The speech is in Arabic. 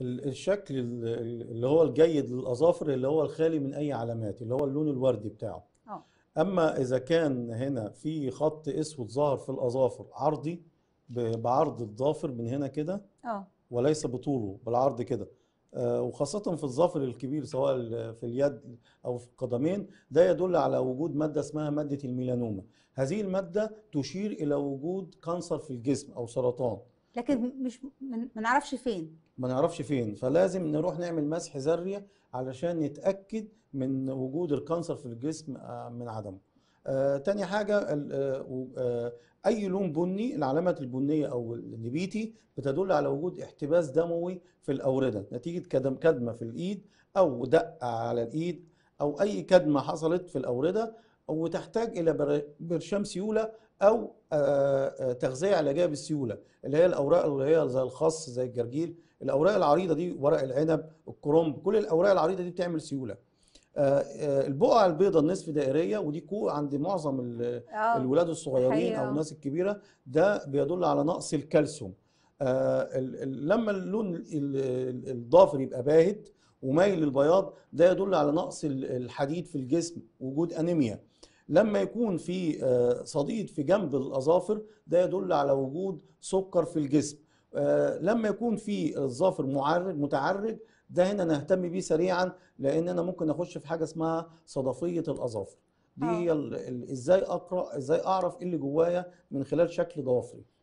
الشكل اللي هو الجيد للاظافر اللي هو الخالي من اي علامات اللي هو اللون الوردي بتاعه أوه. اما اذا كان هنا في خط اسود ظهر في الاظافر عرضي بعرض الظافر من هنا كده آه. وليس بطوله بالعرض كده آه، وخاصة في الظفر الكبير سواء في اليد أو في القدمين ده يدل على وجود مادة اسمها مادة الميلانوما هذه المادة تشير إلى وجود كانسر في الجسم أو سرطان لكن مش ما نعرفش فين ما نعرفش فين فلازم نروح نعمل مسح ذري علشان نتاكد من وجود الكانسر في الجسم آه، من عدمه آه تاني حاجه آه،, آه اي لون بني العلامات البنيه او النبيتي بتدل على وجود احتباس دموي في الاورده نتيجه كدم كدمه في الايد او دق على الايد او اي كدمه حصلت في الاورده وتحتاج الى برشام سيوله او آه، آه، تغذيه علاجيه بالسيوله اللي هي الاوراق اللي هي زي الخص زي الجرجير الاوراق العريضه دي ورق العنب الكرنب كل الاوراق العريضه دي بتعمل سيوله آه، البقع البيضاء النصف دائريه ودي كوع عند معظم الولاد الصغيرين او الناس الكبيره ده بيدل على نقص الكالسيوم لما اللون الضافر يبقى باهت ومايل للبياض ده يدل على نقص الحديد في الجسم وجود انيميا لما يكون في آه، صديد في جنب الاظافر ده يدل على وجود سكر في الجسم آه، لما يكون في الظافر معرج متعرج ده هنا نهتم بيه سريعا لان انا ممكن اخش في حاجه اسمها صدفيه الاظافر دي آه. هي ازاي اقرا ازاي اعرف ايه اللي جوايا من خلال شكل ضوافري